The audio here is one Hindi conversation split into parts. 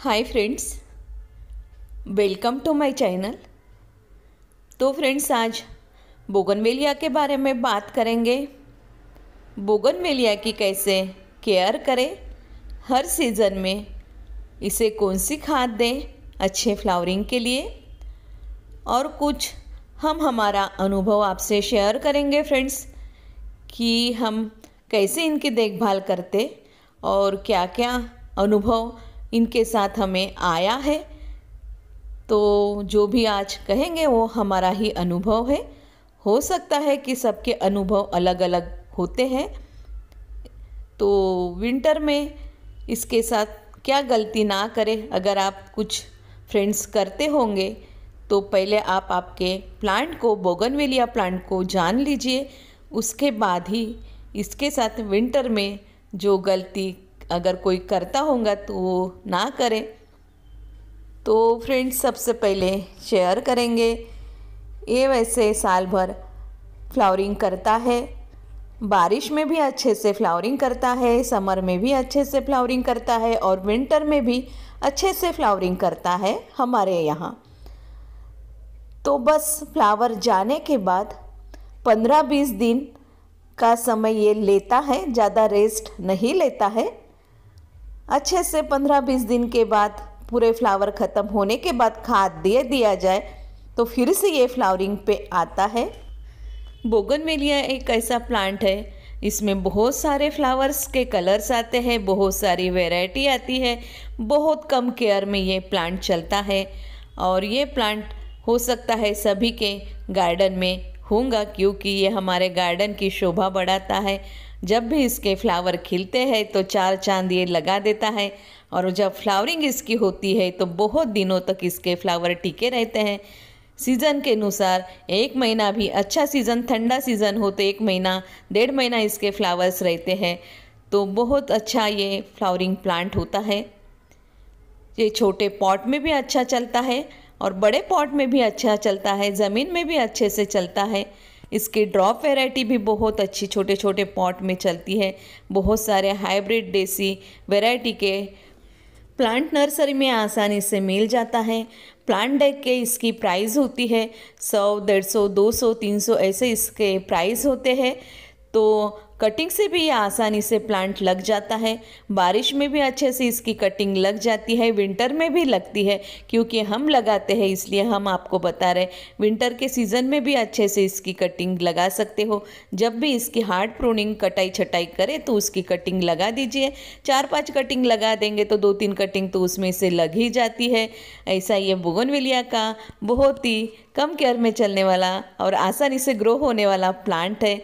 hi friends welcome to my channel तो फ्रेंड्स आज बोगनवेलिया के बारे में बात करेंगे बोगनवेलिया की कैसे केयर करें हर सीज़न में इसे कौन सी खाद दें अच्छे फ्लावरिंग के लिए और कुछ हम हमारा अनुभव आपसे शेयर करेंगे फ्रेंड्स कि हम कैसे इनकी देखभाल करते और क्या क्या अनुभव इनके साथ हमें आया है तो जो भी आज कहेंगे वो हमारा ही अनुभव है हो सकता है कि सबके अनुभव अलग अलग होते हैं तो विंटर में इसके साथ क्या गलती ना करें अगर आप कुछ फ्रेंड्स करते होंगे तो पहले आप आपके प्लांट को बोगनवेलिया प्लांट को जान लीजिए उसके बाद ही इसके साथ विंटर में जो गलती अगर कोई करता होगा तो वो ना करें तो फ्रेंड्स सबसे पहले शेयर करेंगे ये वैसे साल भर फ्लावरिंग करता है बारिश में भी अच्छे से फ्लावरिंग करता है समर में भी अच्छे से फ्लावरिंग करता है और विंटर में भी अच्छे से फ्लावरिंग करता है हमारे यहाँ तो बस फ्लावर जाने के बाद पंद्रह बीस दिन का समय ये लेता है ज़्यादा रेस्ट नहीं लेता है अच्छे से 15-20 दिन के बाद पूरे फ्लावर ख़त्म होने के बाद खाद दे दिया जाए तो फिर से ये फ्लावरिंग पे आता है बोगनवेलिया एक ऐसा प्लांट है इसमें बहुत सारे फ्लावर्स के कलर्स आते हैं बहुत सारी वेराइटी आती है बहुत कम केयर में ये प्लांट चलता है और ये प्लांट हो सकता है सभी के गार्डन में होगा क्योंकि ये हमारे गार्डन की शोभा बढ़ाता है जब भी इसके फ्लावर खिलते हैं तो चार चांद ये लगा देता है और जब फ्लावरिंग इसकी होती है तो बहुत दिनों तक इसके फ्लावर टिके रहते हैं सीज़न के अनुसार एक महीना भी अच्छा सीज़न ठंडा सीज़न हो तो एक महीना डेढ़ महीना इसके फ्लावर्स रहते हैं तो बहुत अच्छा ये फ्लावरिंग प्लांट होता है ये छोटे पॉट में भी अच्छा चलता है और बड़े पॉट में भी अच्छा चलता है ज़मीन में भी अच्छे से चलता है इसकी ड्रॉप वैरायटी भी बहुत अच्छी छोटे छोटे पॉट में चलती है बहुत सारे हाइब्रिड देसी वैरायटी के प्लांट नर्सरी में आसानी से मिल जाता है प्लांट डेक के इसकी प्राइस होती है सौ डेढ़ सौ दो सौ तीन सौ ऐसे इसके प्राइस होते हैं तो कटिंग से भी ये आसानी से प्लांट लग जाता है बारिश में भी अच्छे से इसकी कटिंग लग जाती है विंटर में भी लगती है क्योंकि हम लगाते हैं इसलिए हम आपको बता रहे विंटर के सीज़न में भी अच्छे से इसकी कटिंग लगा सकते हो जब भी इसकी हार्ड प्रूनिंग कटाई छटाई करें तो उसकी कटिंग लगा दीजिए चार पाँच कटिंग लगा देंगे तो दो तीन कटिंग तो उसमें से लग ही जाती है ऐसा ये बुगनविलिया का बहुत ही कम केयर में चलने वाला और आसानी से ग्रो होने वाला प्लांट है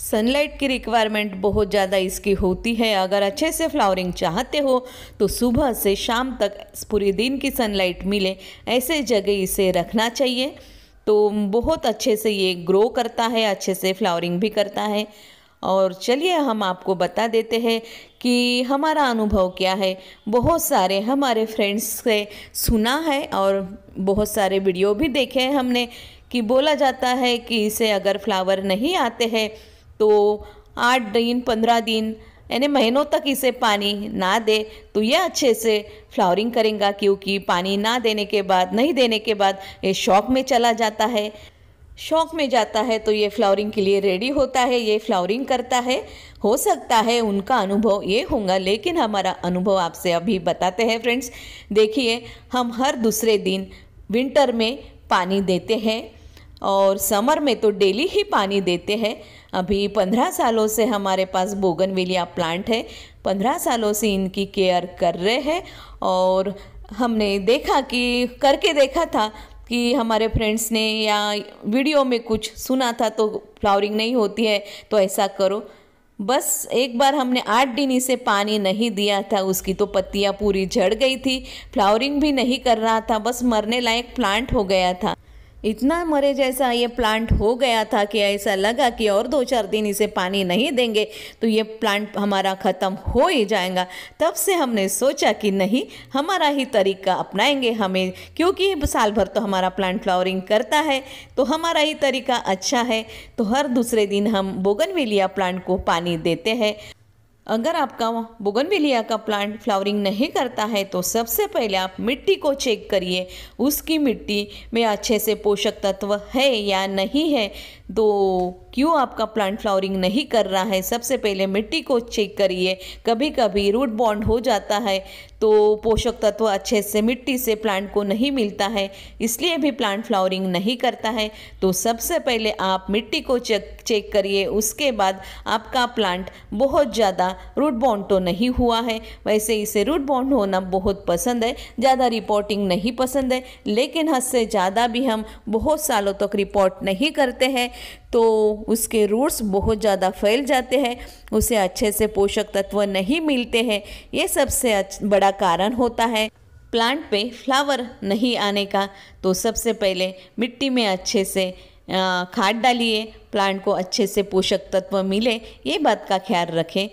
सनलाइट की रिक्वायरमेंट बहुत ज़्यादा इसकी होती है अगर अच्छे से फ्लावरिंग चाहते हो तो सुबह से शाम तक पूरे दिन की सनलाइट मिले ऐसे जगह इसे रखना चाहिए तो बहुत अच्छे से ये ग्रो करता है अच्छे से फ्लावरिंग भी करता है और चलिए हम आपको बता देते हैं कि हमारा अनुभव क्या है बहुत सारे हमारे फ्रेंड्स से सुना है और बहुत सारे वीडियो भी देखे हैं हमने कि बोला जाता है कि इसे अगर फ्लावर नहीं आते हैं तो आठ दिन पंद्रह दिन यानी महीनों तक इसे पानी ना दे तो ये अच्छे से फ्लावरिंग करेगा क्योंकि पानी ना देने के बाद नहीं देने के बाद ये शौक में चला जाता है शौक में जाता है तो ये फ्लावरिंग के लिए रेडी होता है ये फ्लावरिंग करता है हो सकता है उनका अनुभव ये होगा लेकिन हमारा अनुभव आपसे अभी बताते हैं फ्रेंड्स देखिए हम हर दूसरे दिन विंटर में पानी देते हैं और समर में तो डेली ही पानी देते हैं अभी पंद्रह सालों से हमारे पास बोगनवेलिया प्लांट है पंद्रह सालों से इनकी केयर कर रहे हैं और हमने देखा कि करके देखा था कि हमारे फ्रेंड्स ने या वीडियो में कुछ सुना था तो फ्लावरिंग नहीं होती है तो ऐसा करो बस एक बार हमने आठ दिन इसे पानी नहीं दिया था उसकी तो पत्तियाँ पूरी झड़ गई थी फ्लावरिंग भी नहीं कर रहा था बस मरने लायक प्लांट हो गया था इतना मरे जैसा ये प्लांट हो गया था कि ऐसा लगा कि और दो चार दिन इसे पानी नहीं देंगे तो ये प्लांट हमारा ख़त्म हो ही जाएगा तब से हमने सोचा कि नहीं हमारा ही तरीका अपनाएंगे हमें क्योंकि साल भर तो हमारा प्लांट फ्लावरिंग करता है तो हमारा ही तरीका अच्छा है तो हर दूसरे दिन हम बोगनवेलिया प्लांट को पानी देते हैं अगर आपका बोगनविलिया का प्लांट फ्लावरिंग नहीं करता है तो सबसे पहले आप मिट्टी को चेक करिए उसकी मिट्टी में अच्छे से पोषक तत्व है या नहीं है तो क्यों आपका प्लांट फ्लावरिंग नहीं कर रहा है सबसे पहले मिट्टी को चेक करिए कभी कभी रूट बॉन्ड हो जाता है तो पोषक तत्व अच्छे से मिट्टी से प्लांट को नहीं मिलता है इसलिए भी प्लांट फ्लावरिंग नहीं करता है तो सबसे पहले आप मिट्टी को चेक चेक करिए उसके बाद आपका प्लांट बहुत ज़्यादा रूट बॉन्ड तो नहीं हुआ है वैसे इसे रूट बॉन्ड होना बहुत पसंद है ज़्यादा रिपोर्टिंग नहीं पसंद है लेकिन हद से ज़्यादा भी हम बहुत सालों तक तो रिपोर्ट नहीं करते हैं तो उसके रूट्स बहुत ज़्यादा फैल जाते हैं उसे अच्छे से पोषक तत्व नहीं मिलते हैं ये सबसे बड़ा कारण होता है प्लांट पे फ्लावर नहीं आने का तो सबसे पहले मिट्टी में अच्छे से खाद डालिए प्लांट को अच्छे से पोषक तत्व मिले ये बात का ख्याल रखें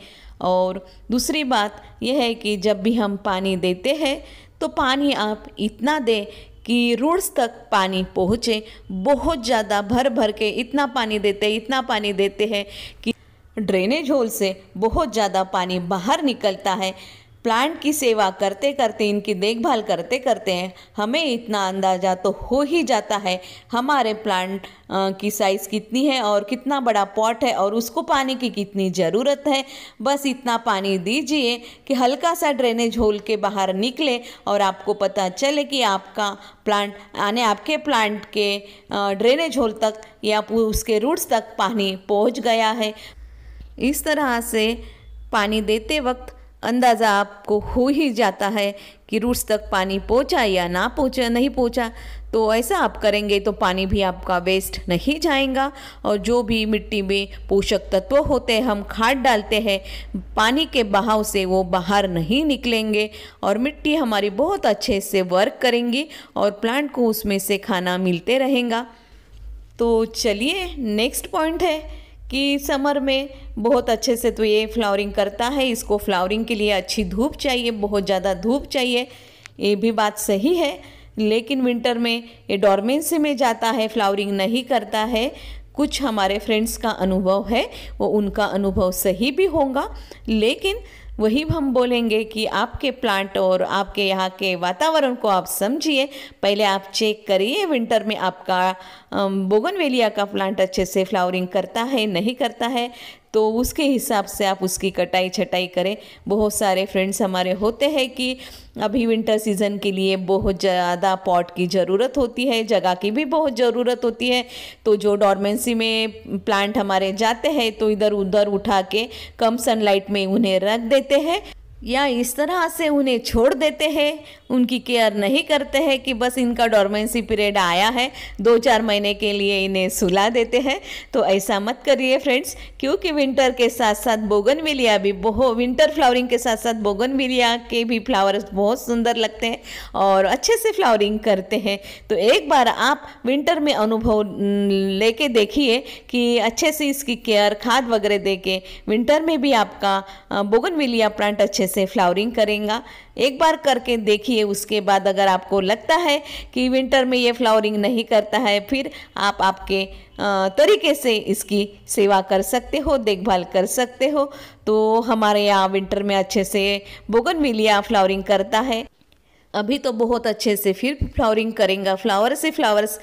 और दूसरी बात यह है कि जब भी हम पानी देते हैं तो पानी आप इतना दें कि रोड्स तक पानी पहुँचे बहुत ज़्यादा भर भर के इतना पानी देते इतना पानी देते हैं कि ड्रेनेज होल से बहुत ज़्यादा पानी बाहर निकलता है प्लांट की सेवा करते करते इनकी देखभाल करते करते हैं हमें इतना अंदाज़ा तो हो ही जाता है हमारे प्लांट की साइज़ कितनी है और कितना बड़ा पॉट है और उसको पानी की कितनी ज़रूरत है बस इतना पानी दीजिए कि हल्का सा ड्रेनेज होल के बाहर निकले और आपको पता चले कि आपका प्लांट यानी आपके प्लांट के ड्रेनेज होल तक या उसके रूट्स तक पानी पहुँच गया है इस तरह से पानी देते वक्त अंदाज़ा आपको हो ही जाता है कि रूट्स तक पानी पहुंचा या ना पहुंचा नहीं पहुंचा तो ऐसा आप करेंगे तो पानी भी आपका वेस्ट नहीं जाएगा और जो भी मिट्टी में पोषक तत्व होते हैं हम खाद डालते हैं पानी के बहाव से वो बाहर नहीं निकलेंगे और मिट्टी हमारी बहुत अच्छे से वर्क करेंगी और प्लांट को उसमें से खाना मिलते रहेगा तो चलिए नेक्स्ट पॉइंट है कि समर में बहुत अच्छे से तो ये फ्लावरिंग करता है इसको फ्लावरिंग के लिए अच्छी धूप चाहिए बहुत ज़्यादा धूप चाहिए ये भी बात सही है लेकिन विंटर में ये डॉर्मेंसी में जाता है फ्लावरिंग नहीं करता है कुछ हमारे फ्रेंड्स का अनुभव है वो उनका अनुभव सही भी होगा लेकिन वही हम बोलेंगे कि आपके प्लांट और आपके यहाँ के वातावरण को आप समझिए पहले आप चेक करिए विंटर में आपका बोगनवेलिया का प्लांट अच्छे से फ्लावरिंग करता है नहीं करता है तो उसके हिसाब से आप उसकी कटाई छटाई करें बहुत सारे फ्रेंड्स हमारे होते हैं कि अभी विंटर सीज़न के लिए बहुत ज़्यादा पॉट की ज़रूरत होती है जगह की भी बहुत ज़रूरत होती है तो जो डॉर्मेंसी में प्लांट हमारे जाते हैं तो इधर उधर उठा के कम सनलाइट में उन्हें रख देते हैं या इस तरह से उन्हें छोड़ देते हैं उनकी केयर नहीं करते हैं कि बस इनका डोरमेंसी पीरियड आया है दो चार महीने के लिए इन्हें सुला देते हैं तो ऐसा मत करिए फ्रेंड्स क्योंकि विंटर के साथ साथ बोगनविलिया भी बहुत विंटर फ्लावरिंग के साथ साथ बोगनविलिया के भी फ्लावर्स बहुत सुंदर लगते हैं और अच्छे से फ्लावरिंग करते हैं तो एक बार आप विंटर में अनुभव लेके देखिए कि अच्छे से इसकी केयर खाद वगैरह दे के विंटर में भी आपका बोगनविलिया प्लांट अच्छे अच्छे से फ्लावरिंग करेंगे एक बार करके देखिए उसके बाद अगर आपको लगता है कि विंटर में ये फ्लावरिंग नहीं करता है फिर आप आपके तरीके से इसकी सेवा कर सकते हो देखभाल कर सकते हो तो हमारे यहाँ विंटर में अच्छे से बोगन मिलिया फ्लावरिंग करता है अभी तो बहुत अच्छे से फिर फ्लावरिंग करेंगे फ्लावर से फ्लावर्स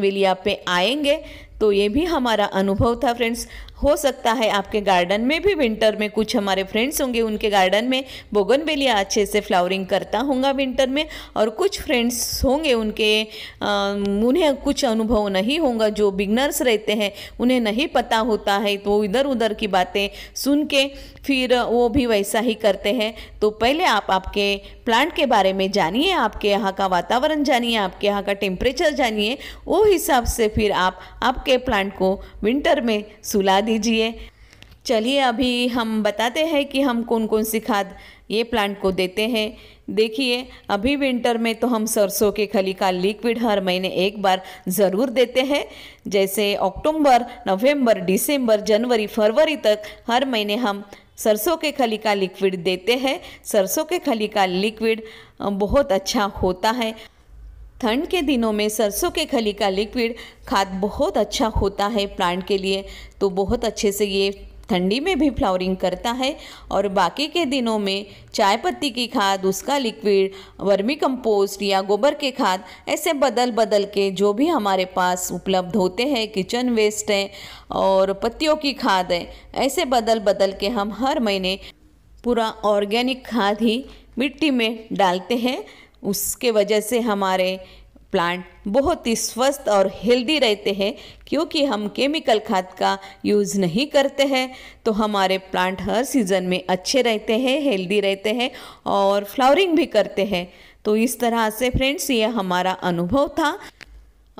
विलिया पे आएंगे तो ये भी हमारा अनुभव था फ्रेंड्स हो सकता है आपके गार्डन में भी विंटर में कुछ हमारे फ्रेंड्स होंगे उनके गार्डन में बोगनवेलिया अच्छे से फ्लावरिंग करता होगा विंटर में और कुछ फ्रेंड्स होंगे उनके आ, उन्हें कुछ अनुभव नहीं होगा जो बिगनर्स रहते हैं उन्हें नहीं पता होता है तो इधर उधर की बातें सुन के फिर वो भी वैसा ही करते हैं तो पहले आप आपके प्लांट के बारे में जानिए आपके यहाँ का वातावरण जानिए आपके यहाँ का टेम्परेचर जानिए वो हिसाब से फिर आप आप आपके प्लांट को विंटर में सुला दीजिए चलिए अभी हम बताते हैं कि हम कौन कौन सी खाद ये प्लांट को देते हैं देखिए अभी विंटर में तो हम सरसों के खली का लिक्विड हर महीने एक बार ज़रूर देते हैं जैसे अक्टूबर नवंबर दिसंबर जनवरी फरवरी तक हर महीने हम सरसों के खली का लिक्विड देते हैं सरसों के खली का लिक्विड बहुत अच्छा होता है ठंड के दिनों में सरसों के खली का लिक्विड खाद बहुत अच्छा होता है प्लांट के लिए तो बहुत अच्छे से ये ठंडी में भी फ्लावरिंग करता है और बाकी के दिनों में चाय पत्ती की खाद उसका लिक्विड वर्मी कंपोस्ट या गोबर के खाद ऐसे बदल बदल के जो भी हमारे पास उपलब्ध होते हैं किचन वेस्ट है और पत्तियों की खाद है ऐसे बदल बदल के हम हर महीने पूरा ऑर्गेनिक खाद ही मिट्टी में डालते हैं उसके वजह से हमारे प्लांट बहुत ही स्वस्थ और हेल्दी रहते हैं क्योंकि हम केमिकल खाद का यूज़ नहीं करते हैं तो हमारे प्लांट हर सीज़न में अच्छे रहते हैं हेल्दी रहते हैं और फ्लावरिंग भी करते हैं तो इस तरह से फ्रेंड्स ये हमारा अनुभव था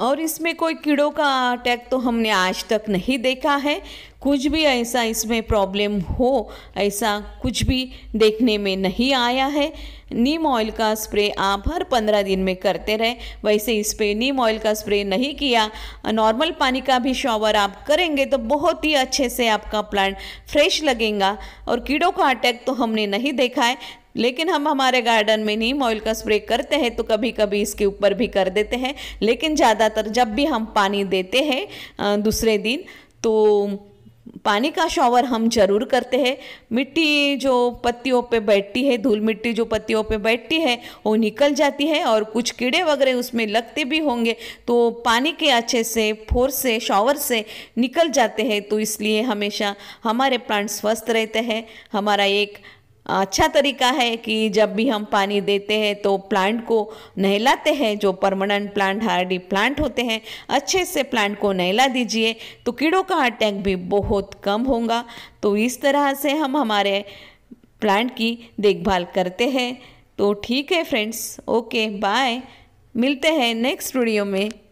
और इसमें कोई कीड़ों का अटैक तो हमने आज तक नहीं देखा है कुछ भी ऐसा इसमें प्रॉब्लम हो ऐसा कुछ भी देखने में नहीं आया है नीम ऑयल का स्प्रे आप हर पंद्रह दिन में करते रहे वैसे इस पर नीम ऑयल का स्प्रे नहीं किया नॉर्मल पानी का भी शॉवर आप करेंगे तो बहुत ही अच्छे से आपका प्लांट फ्रेश लगेगा और कीड़ों का अटैक तो हमने नहीं देखा है लेकिन हम हमारे गार्डन में नीम ऑयल का स्प्रे करते हैं तो कभी कभी इसके ऊपर भी कर देते हैं लेकिन ज़्यादातर जब भी हम पानी देते हैं दूसरे दिन तो पानी का शॉवर हम जरूर करते हैं मिट्टी जो पत्तियों पे बैठती है धूल मिट्टी जो पत्तियों पे बैठती है वो निकल जाती है और कुछ कीड़े वगैरह उसमें लगते भी होंगे तो पानी के अच्छे से फोर से शॉवर से निकल जाते हैं तो इसलिए हमेशा हमारे प्लांट स्वस्थ रहते हैं हमारा एक अच्छा तरीका है कि जब भी हम पानी देते हैं तो प्लांट को नहलाते हैं जो परमानेंट प्लांट हार्डी प्लांट होते हैं अच्छे से प्लांट को नहला दीजिए तो कीड़ों का अटैक भी बहुत कम होगा तो इस तरह से हम हमारे प्लांट की देखभाल करते हैं तो ठीक है फ्रेंड्स ओके बाय मिलते हैं नेक्स्ट वीडियो में